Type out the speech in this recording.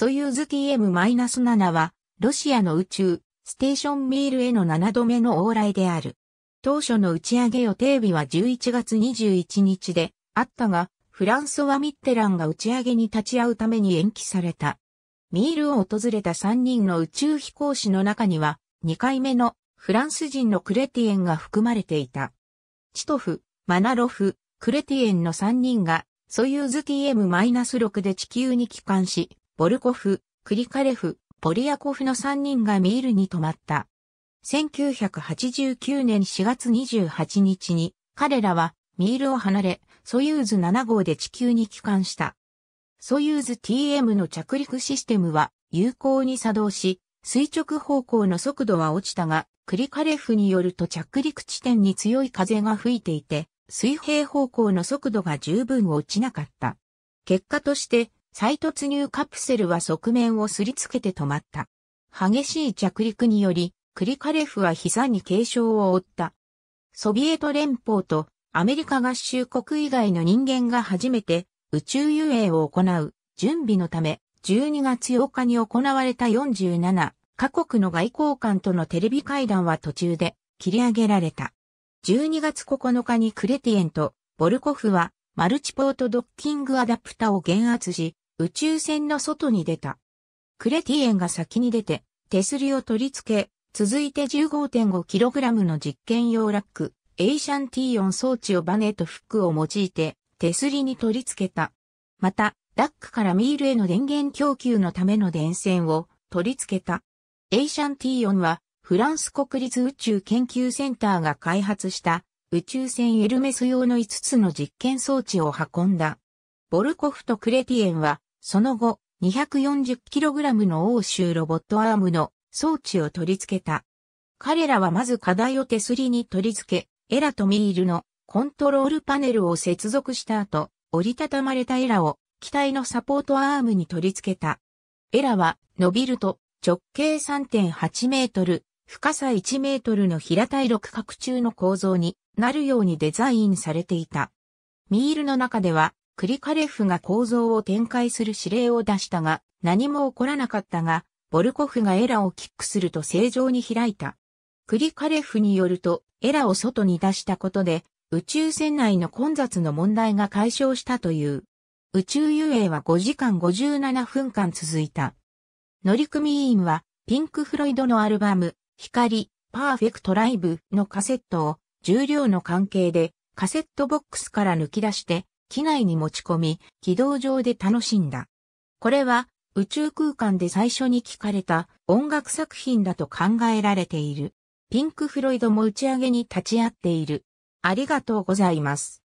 ソユーズ TM-7 は、ロシアの宇宙、ステーションミールへの7度目の往来である。当初の打ち上げ予定日は11月21日で、あったが、フランソワ・ミッテランが打ち上げに立ち会うために延期された。ミールを訪れた3人の宇宙飛行士の中には、2回目のフランス人のクレティエンが含まれていた。チトフ、マナロフ、クレティエンの3人が、ソユーズ TM-6 で地球に帰還し、ボルコフ、クリカレフ、ポリアコフの3人がミールに泊まった。1989年4月28日に彼らはミールを離れ、ソユーズ7号で地球に帰還した。ソユーズ TM の着陸システムは有効に作動し、垂直方向の速度は落ちたが、クリカレフによると着陸地点に強い風が吹いていて、水平方向の速度が十分落ちなかった。結果として、再突入カプセルは側面をすりつけて止まった。激しい着陸により、クリカレフは膝に軽傷を負った。ソビエト連邦とアメリカ合衆国以外の人間が初めて宇宙遊泳を行う準備のため12月8日に行われた47カ国の外交官とのテレビ会談は途中で切り上げられた。12月9日にクレティエンとボルコフはマルチポートドッキングアダプタを減圧し宇宙船の外に出た。クレティエンが先に出て、手すりを取り付け、続いて 15.5kg の実験用ラック、エイシャンティーオン装置をバネとフックを用いて、手すりに取り付けた。また、ラックからミールへの電源供給のための電線を取り付けた。エイシャンティーオンは、フランス国立宇宙研究センターが開発した宇宙船エルメス用の5つの実験装置を運んだ。ボルコフとクレティエンはその後、240kg の欧州ロボットアームの装置を取り付けた。彼らはまず課題を手すりに取り付け、エラとミールのコントロールパネルを接続した後、折りたたまれたエラを機体のサポートアームに取り付けた。エラは伸びると直径3.8メートル、深さ1メートルの平たい六角柱の構造になるようにデザインされていた。ミールの中ではクリカレフが構造を展開する指令を出したが、何も起こらなかったが、ボルコフがエラをキックすると正常に開いた。クリカレフによると、エラを外に出したことで、宇宙船内の混雑の問題が解消したという。宇宙遊泳は5時間57分間続いた。乗組員は、ピンク・フロイドのアルバム、光、パーフェクト・ライブのカセットを、重量の関係で、カセットボックスから抜き出して、機内に持ち込み、軌道上で楽しんだ。これは宇宙空間で最初に聞かれた音楽作品だと考えられている。ピンク・フロイドも打ち上げに立ち会っている。ありがとうございます。